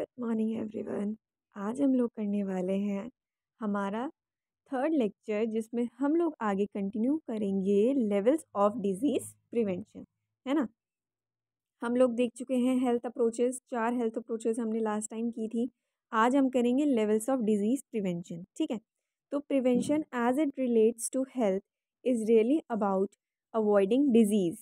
Good morning everyone आज हम लोग करने वाले हैं हमारा थर्ड लेक्चर जिसमें हम लोग आगे कंटिन्यू करेंगे लेवल्स ऑफ डिजीज़ प्रिवेंशन है ना हम लोग देख चुके हैं हेल्थ अप्रोचेस चार हेल्थ अप्रोचेस हमने लास्ट टाइम की थी आज हम करेंगे लेवल्स ऑफ डिजीज़ प्रिवेंशन ठीक है तो prevention as it relates to health is really about avoiding disease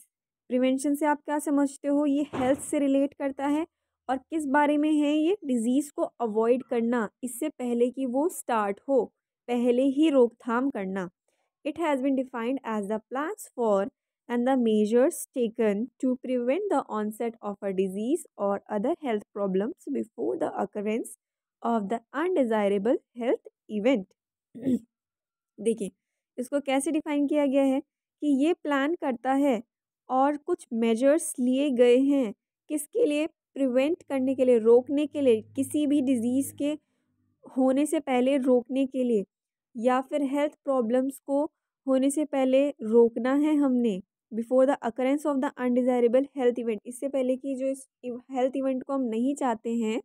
prevention से आप क्या समझते हो ये हेल्थ से रिलेट करता है और किस बारे में है ये डिजीज़ को अवॉइड करना इससे पहले कि वो स्टार्ट हो पहले ही रोकथाम करना it has been defined as the plans for and the measures taken to prevent the onset of a disease और other health problems before the occurrence of the undesirable health event देखिए इसको कैसे define किया गया है कि ये plan करता है और कुछ मेजर्स लिए गए हैं किसके लिए प्रिवेंट करने के लिए रोकने के लिए किसी भी डिज़ीज़ के होने से पहले रोकने के लिए या फिर हेल्थ प्रॉब्लम्स को होने से पहले रोकना है हमने before the occurrence of the undesirable health event इससे पहले कि जो इस हेल्थ इवेंट को हम नहीं चाहते हैं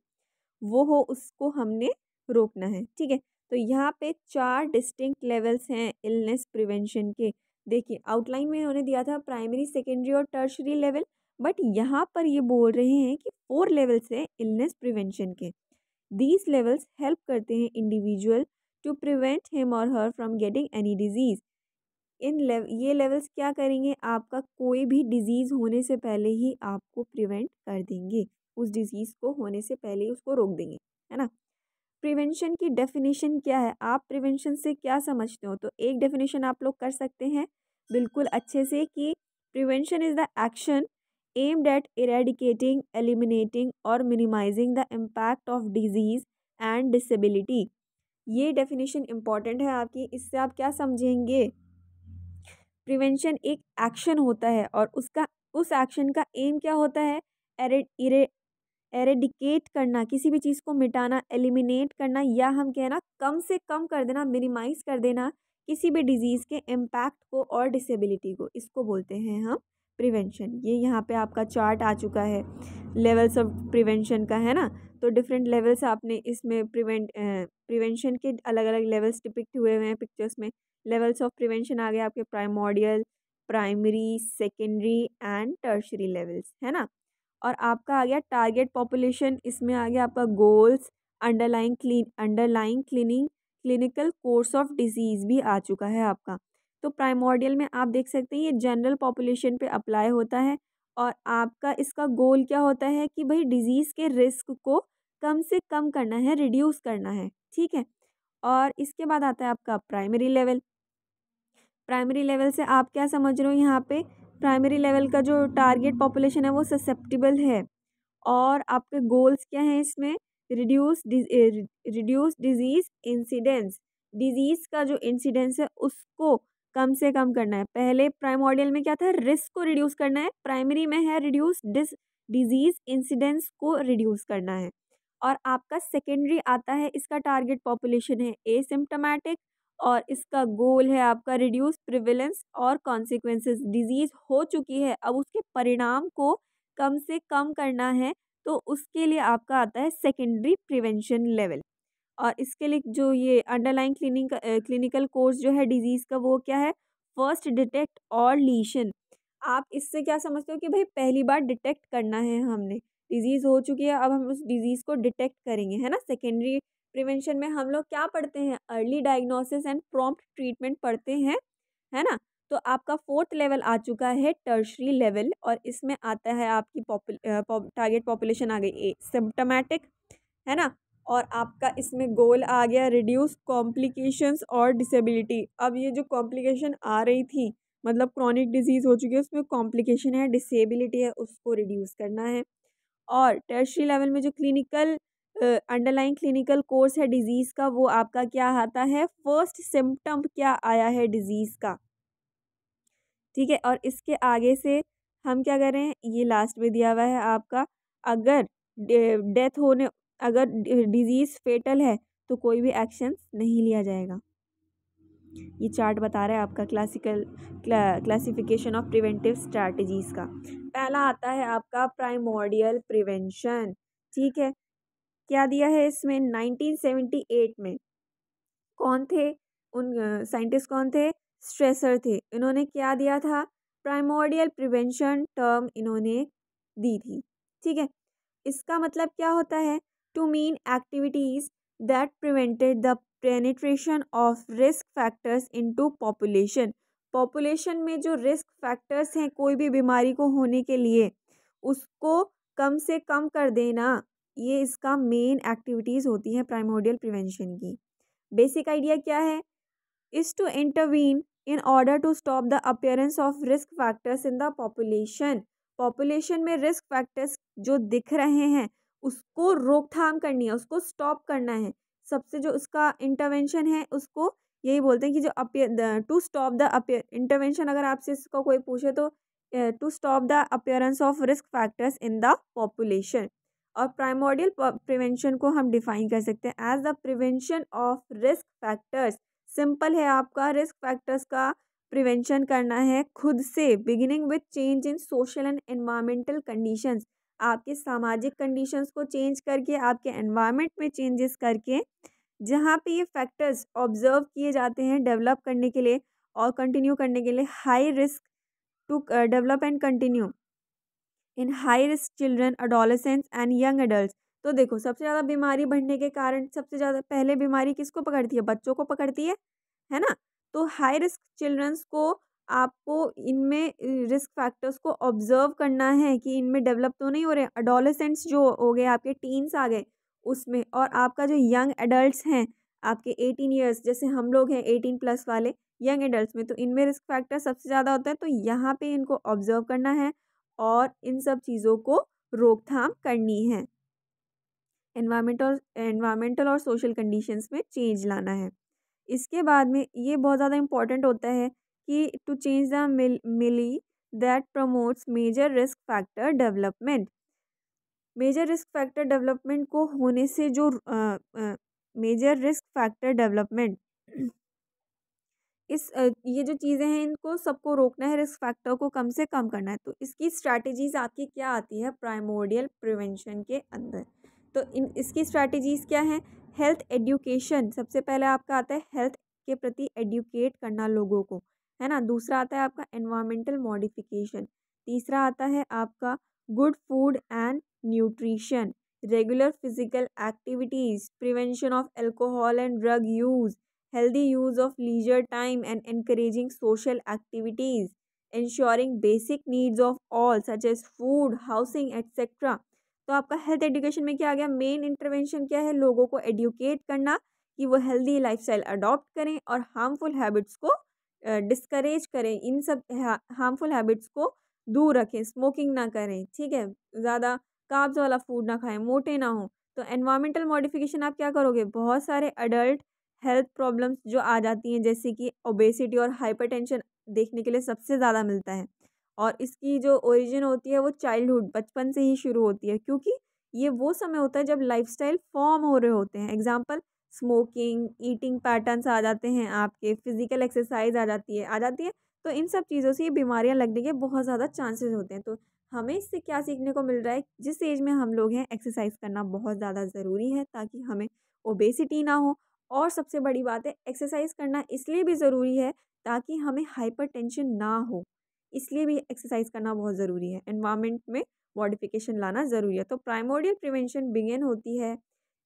वो हो उसको हमने रोकना है ठीक है तो यहाँ पे चार डिस्टिंक्ट लेवल्स हैं इलनेस प्रिवेंशन के देखिए आउटलाइन में उन्होंने दिया था प्राइमरी सेकेंडरी और टर्शरी लेवल बट यहाँ पर ये बोल रहे हैं कि फोर लेवल्स हैं इलनेस प्रिवेंशन के दीज लेवल्स हेल्प करते हैं इंडिविजुअल टू प्रिवेंट हिम और her from getting any disease in लेव ये लेवल्स क्या करेंगे आपका कोई भी डिजीज़ होने से पहले ही आपको प्रिवेंट कर देंगे उस डिजीज़ को होने से पहले ही उसको रोक देंगे है ना प्रिवेंशन की डेफिनेशन क्या है आप प्रिवेंशन से क्या समझते हो तो एक डेफिनेशन आप लोग कर सकते हैं बिल्कुल अच्छे से कि prevention is the action aimed at eradicating, eliminating or minimizing the impact of disease and disability. ये डेफिनेशन इम्पॉर्टेंट है आपकी इससे आप क्या समझेंगे प्रिवेंशन एक एक्शन होता है और उसका उस एक्शन का एम क्या होता है एरेडिकेट करना किसी भी चीज़ को मिटाना एलिमिनेट करना या हम कहना कम से कम कर देना मिनिमाइज कर देना किसी भी डिजीज़ के इम्पैक्ट को और डिसेबिलिटी को इसको बोलते हैं हम प्रिवेंशन ये यहाँ पे आपका चार्ट आ चुका है लेवल्स ऑफ प्रिवेंशन का है ना तो डिफरेंट लेवल्स आपने इसमें प्रिवेंट प्रिवेंशन के अलग अलग लेवल्स डिपिक्ट हुए हुए हैं पिक्चर्स में लेवल्स ऑफ प्रिवेंशन आ गए आपके primordial primary secondary and tertiary levels है ना और आपका आ गया टारगेट पॉपुलेशन इसमें आ गया आपका goals underlying clean underlying cleaning clinical course of disease भी आ चुका है आपका तो प्राइमोडियल में आप देख सकते हैं ये जनरल पॉपुलेशन पे अप्लाई होता है और आपका इसका गोल क्या होता है कि भाई डिजीज़ के रिस्क को कम से कम करना है रिड्यूस करना है ठीक है और इसके बाद आता है आपका प्राइमरी लेवल प्राइमरी लेवल से आप क्या समझ रहे हो यहाँ पे प्राइमरी लेवल का जो टारगेट पॉपुलेशन है वो ससेप्टिबल है और आपके गोल्स क्या हैं इसमें reduce reduce disease incidence disease का जो इंसिडेंस है उसको कम से कम करना है पहले प्राइमोडियल में क्या था रिस्क को रिड्यूस करना है प्राइमरी में है रिड्यूस डिस डिजीज इंसिडेंस को रिड्यूस करना है और आपका सेकेंडरी आता है इसका टारगेट पॉपुलेशन है एसिम्टोमेटिक और इसका गोल है आपका रिड्यूस प्रिविलेंस और कॉन्सिक्वेंसेस डिजीज़ हो चुकी है अब उसके परिणाम को कम से कम करना है तो उसके लिए आपका आता है सेकेंडरी प्रिवेंशन लेवल और इसके लिए जो ये अंडरलाइन क्लिनिक क्लिनिकल कोर्स जो है डिजीज़ का वो क्या है फर्स्ट डिटेक्ट और लीशन आप इससे क्या समझते हो कि भाई पहली बार डिटेक्ट करना है हमने डिजीज़ हो चुकी है अब हम उस डिजीज़ को डिटेक्ट करेंगे है ना सेकेंडरी प्रिवेंशन में हम लोग क्या पढ़ते हैं early diagnosis and prompt treatment पढ़ते हैं है ना तो आपका फोर्थ लेवल आ चुका है टर्शरी लेवल और इसमें आता है आपकी टारगेट पॉपुलेशन आ गई सिम्टोमेटिक है ना और आपका इसमें गोल आ गया रिड्यूस कॉम्प्लिकेशंस और डिसेबिलिटी अब ये जो कॉम्प्लिकेशन आ रही थी मतलब क्रॉनिक डिजीज़ हो चुकी है उसमें कॉम्प्लिकेशन है डिसेबिलिटी है उसको रिड्यूस करना है और टर्शरी लेवल में जो क्लिनिकल अंडरलाइन क्लिनिकल कोर्स है डिजीज़ का वो आपका क्या आता है फर्स्ट सिम्टम क्या आया है डिजीज़ का ठीक है और इसके आगे से हम क्या कर रहे हैं ये लास्ट में दिया हुआ है आपका अगर डेथ होने अगर डिजीज़ फेटल है तो कोई भी एक्शन नहीं लिया जाएगा ये चार्ट बता रहा है आपका classical classification of preventive strategies का पहला आता है आपका प्राइमोडियल प्रिवेंशन ठीक है क्या दिया है इसमें 1978 में कौन थे उन साइंटिस्ट कौन थे स्ट्रेसर थे इन्होंने क्या दिया था प्राइमोडियल प्रिवेंशन टर्म इन्होंने दी थी ठीक है इसका मतलब क्या होता है mean activities that prevented the penetration of risk factors into population population में जो रिस्क फैक्टर्स हैं कोई भी बीमारी को होने के लिए उसको कम से कम कर देना ये इसका मेन एक्टिविटीज़ होती हैं प्राइमोडियल प्रिवेंशन की बेसिक आइडिया क्या है is to intervene in order to stop the appearance of risk factors in the population population में रिस्क फैक्टर्स जो दिख रहे हैं उसको रोकथाम करनी है उसको स्टॉप करना है सबसे जो उसका इंटरवेंशन है उसको यही बोलते हैं कि जो appear to stop the intervention अगर आपसे इसका कोई पूछे तो to stop the appearance of risk factors in the population और प्राइमोडियल प्रिवेंशन को हम डिफाइन कर सकते हैं as the prevention of risk factors simple है आपका रिस्क फैक्टर्स का प्रिवेंशन करना है खुद से beginning with change in social and environmental conditions आपके सामाजिक कंडीशंस को चेंज करके आपके एनवायरनमेंट में चेंजेस करके जहाँ पे ये फैक्टर्स ऑब्जर्व किए जाते हैं डेवलप करने के लिए और कंटिन्यू करने के लिए high risk to develop and continue in high risk children adolescence and young adult तो देखो सबसे ज़्यादा बीमारी बढ़ने के कारण सबसे ज़्यादा पहले बीमारी किसको पकड़ती है बच्चों को पकड़ती है है ना तो हाई रिस्क चिल्ड्रंस को आपको इनमें रिस्क फैक्टर्स को ऑब्ज़र्व करना है कि इनमें डेवलप तो नहीं हो रहे अडोलेसेंट्स जो हो गए आपके टीन्स आ गए उसमें और आपका जो यंग एडल्ट्स हैं आपके एटीन ईयर्स जैसे हम लोग हैं एटीन प्लस वाले यंग एडल्ट्स में तो इनमें रिस्क फैक्टर सबसे ज़्यादा होता है तो यहाँ पे इनको ऑब्ज़र्व करना है और इन सब चीज़ों को रोकथाम करनी है एनवायरमेंटल एनवायरमेंटल और सोशल कंडीशंस में चेंज लाना है इसके बाद में ये बहुत ज़्यादा इम्पॉर्टेंट होता है to change change the milieu that promotes major risk factor development major risk factor development को होने से जो मेजर रिस्क फैक्टर डेवलपमेंट इस ये जो चीज़ें हैं इनको सबको रोकना है रिस्क फैक्टर को कम से कम करना है तो इसकी स्ट्रैटेजीज आपकी क्या आती है प्राइमोडियल प्रिवेंशन के अंदर तो इन इसकी स्ट्रैटेजीज क्या हैं हेल्थ एडुकेशन सबसे पहले आपका आता है हेल्थ के प्रति एडुकेट करना लोगों को है ना दूसरा आता है आपका एनवायरमेंटल मॉडिफिकेशन तीसरा आता है आपका good food and nutrition regular physical activities prevention of alcohol and drug use healthy use of leisure time and encouraging social activities ensuring basic needs of all such as food housing etc तो आपका health education में क्या आ गया main intervention क्या है लोगों को educate करना कि वो हेल्दी लाइफस्टाइल अडॉप्ट करें और हार्मफुल हैबिट्स को डिस्करेज करें इन सब हार्मफुल हैबिट्स को दूर रखें स्मोकिंग ना करें ठीक है ज़्यादा काब्ज़ वाला फूड ना खाएं मोटे ना हों तो एनवायरमेंटल मॉडिफिकेशन आप क्या करोगे बहुत सारे अडल्ट हेल्थ प्रॉब्लम्स जो आ जाती हैं जैसे कि ओबेसिटी और हाइपरटेंशन देखने के लिए सबसे ज़्यादा मिलता है और इसकी जो ओरिजिन होती है वो चाइल्डहुड बचपन से ही शुरू होती है क्योंकि ये वो समय होता है जब स्टाइल फॉर्म हो रहे होते हैं एग्जाम्पल स्मोकिंग ईटिंग पैटर्नस आ जाते हैं आपके फिजिकल एक्सरसाइज आ जाती है आ जाती है तो इन सब चीज़ों से ये बीमारियाँ लगने के बहुत ज़्यादा चांसेस होते हैं तो हमें इससे क्या सीखने को मिल रहा है जिस एज में हम लोग हैं एक्सरसाइज करना बहुत ज़्यादा ज़रूरी है ताकि हमें ओबेसिटी ना हो और सबसे बड़ी बात है एक्सरसाइज करना इसलिए भी ज़रूरी है ताकि हमें हाइपर टेंशन ना हो इसलिए भी एक्सरसाइज करना बहुत ज़रूरी है एनवायरमेंट में मॉडिफिकेशन लाना ज़रूरी है तो प्राइमोडियल प्रिवेंशन बिगेन होती है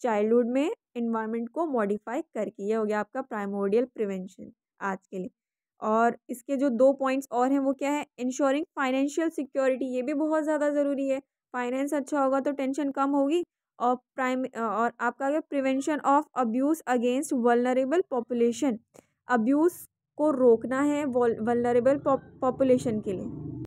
चाइल्डहुड में इन्वायरमेंट को मॉडिफाई करके ये हो गया आपका प्राइमोडियल प्रिवेंशन आज के लिए और इसके जो दो पॉइंट्स और हैं वो क्या है इंश्योरिंग फाइनेंशियल सिक्योरिटी ये भी बहुत ज़्यादा ज़रूरी है फाइनेंस अच्छा होगा तो टेंशन कम होगी और प्राइम और आपका prevention of abuse against vulnerable population abuse को रोकना है वल्नरेबल पॉपुलेशन के लिए